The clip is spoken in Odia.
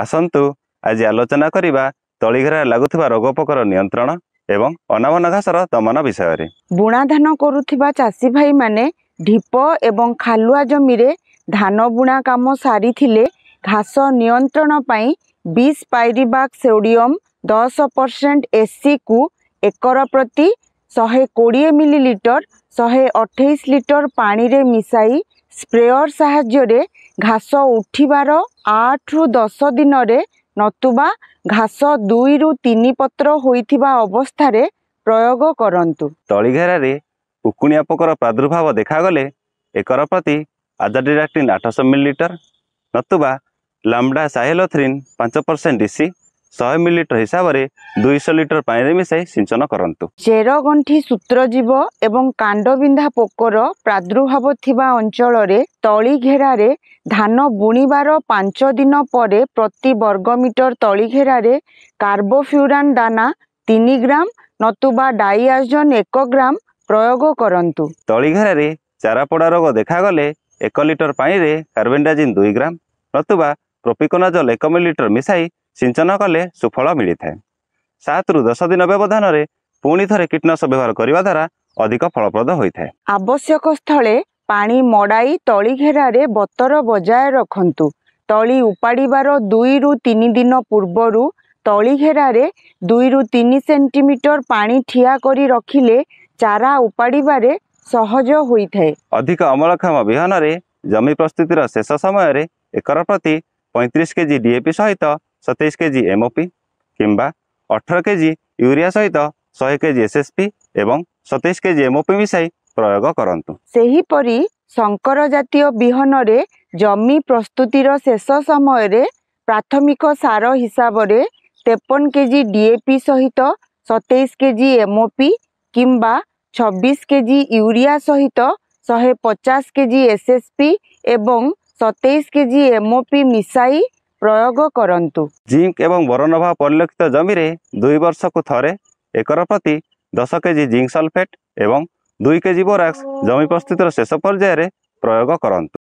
ଆସନ୍ତୁ ଆଜି ଆଲୋଚନା କରିବା ତଳିଘେରା ଲାଗୁଥିବା ରୋଗ ପୋକର ନିୟନ୍ତ୍ରଣ ଏବଂ ଅନାବନ ଘାସର ଦମନ ବିଷୟରେ ବୁଣାଧାନ କରୁଥିବା ଚାଷୀ ଭାଇମାନେ ଢିପ ଏବଂ ଖାଲୁଆ ଜମିରେ ଧାନ ବୁଣା କାମ ସାରିଥିଲେ ଘାସ ନିୟନ୍ତ୍ରଣ ପାଇଁ ବିଶ ପାଇରିବାଗ ସୋଡ଼ିୟମ ଦଶ ପରସେଣ୍ଟ ଏସିକୁ ଏକର ପ୍ରତି ଶହେ କୋଡ଼ିଏ ମିଲି ଲିଟର ଶହେ ଅଠେଇଶ ଲିଟର ପାଣିରେ ମିଶାଇ ସ୍ପ୍ରେୟର ସାହାଯ୍ୟରେ ଘାସ ଉଠିବାର ଆଠରୁ ଦଶ ଦିନରେ ନତୁବା ଘାସ ଦୁଇରୁ ତିନି ପତ୍ର ହୋଇଥିବା ଅବସ୍ଥାରେ ପ୍ରୟୋଗ କରନ୍ତୁ ତଳି ଘେରାରେ କୁକୁଣିଆ ପୋକର ପ୍ରାଦୁର୍ଭାବ ଦେଖାଗଲେ ଏକର ପ୍ରତି ଆଜାଡିରାକ୍ଟିନ୍ ଆଠଶହ ମିଲିଲିଟର ନତୁବା ଲାମ୍ଡା ସାହେଲୋଥ୍ରିନ୍ ପାଞ୍ଚ ପରସେଣ୍ଟ ଡିସି ଶହେ ମିଲିଲିଟର ହିସାବରେ ଦୁଇଶହ ଲିଟର ପାଣିରେ ମିଶାଇ ସିଞ୍ଚନ କରନ୍ତୁ ଚେରଗଣ୍ଠି ସୂତ୍ରଜୀବ ଏବଂ କାଣ୍ଡବିନ୍ଧା ପୋକର ପ୍ରାଦୁର୍ଭାବ ଥିବା ଅଞ୍ଚଳରେ ତଳି ଘେରାରେ ଧାନ ବୁଣିବାର ପାଞ୍ଚ ଦିନ ପରେ ପ୍ରତି ବର୍ଗମିଟର ତଳି ଘେରାରେ କାର୍ବୋଫ୍ୟୁରାନ୍ ଦାନା ତିନି ଗ୍ରାମ ନତୁବା ଡାଇଆଜନ୍ ଏକ ଗ୍ରାମ ପ୍ରୟୋଗ କରନ୍ତୁ ତଳି ଘେରାରେ ଚାରାପଡ଼ା ରୋଗ ଦେଖାଗଲେ ଏକ ଲିଟର ପାଣିରେ କାର୍ବେଣ୍ଡାଜିନ୍ ଦୁଇ ଗ୍ରାମ ନତୁବା ପ୍ରୋପିକୋନାଜଲ୍ ଏକ ମିଲିଲିଟର ମିଶାଇ ସିଞ୍ଚନ କଲେ ସୁଫଳ ମିଳିଥାଏ ସାତରୁ ଦଶ ଦିନ ବ୍ୟବଧାନରେ ପୁଣି ଥରେ କୀଟନାଶକ ବ୍ୟବହାର କରିବା ଦ୍ୱାରା ଅଧିକ ଫଳପ୍ରଦ ହୋଇଥାଏ ଆବଶ୍ୟକ ସ୍ଥଳେ ପାଣି ମଡ଼ାଇ ତଳି ଘେରାରେ ବତର ବଜାୟ ରଖନ୍ତୁ ତଳି ଉପାଡ଼ିବାର ଦୁଇରୁ ତିନି ଦିନ ପୂର୍ବରୁ ତଳି ଘେରାରେ ଦୁଇରୁ ତିନି ସେଣ୍ଟିମିଟର ପାଣି ଠିଆ କରି ରଖିଲେ ଚାରା ଉପାଡ଼ିବାରେ ସହଜ ହୋଇଥାଏ ଅଧିକ ଅମଳକ୍ଷମ ବିହନରେ ଜମି ପ୍ରସ୍ତୁତିର ଶେଷ ସମୟରେ ଏକର ପ୍ରତି ପଇଁତିରିଶ କେଜି ଡିଏପି ସହିତ ସତେଇଶ କେ ଜି ଏମ୍ଓପି କିମ୍ବା ଅଠର କେ ଜି ୟୁରିଆ ସହିତ ଶହେ କେ ଜି ଏସ୍ଏସ୍ପି ଏବଂ ସତେଇଶ କେ ଜି ଏମ୍ଓପି ମିଶାଇ ପ୍ରୟୋଗ କରନ୍ତୁ ସେହିପରି ଶଙ୍କର ଜାତୀୟ ବିହନରେ ଜମି ପ୍ରସ୍ତୁତିର ଶେଷ ସମୟରେ ପ୍ରାଥମିକ ସାର ହିସାବରେ ତେପନ କେ ଜି ଡିଏପି ସହିତ ସତେଇଶ କେ ଜି ଏମ୍ଓପି କିମ୍ବା ଛବିଶ କେ ଜି ୟୁରିଆ ସହିତ ଶହେ ପଚାଶ କେ ଜି ଏସ୍ଏସ୍ପି ଏବଂ ସତେଇଶ କେ ଜି ଏମ୍ଓପି ମିଶାଇ ପ୍ରୟୋଗ କରନ୍ତୁ ଜିଙ୍କ ଏବଂ ବରଣ ଅଭାବ ପରିଲକ୍ଷିତ ଜମିରେ ଦୁଇ ବର୍ଷକୁ ଥରେ ଏକର ପ୍ରତି ଦଶ କେଜି ଜିଙ୍କ ସଲଫେଟ୍ ଏବଂ ଦୁଇ କେଜି ବୋରାକ୍ସ ଜମି ପ୍ରସ୍ତୁତିର ଶେଷ ପର୍ଯ୍ୟାୟରେ ପ୍ରୟୋଗ କରନ୍ତୁ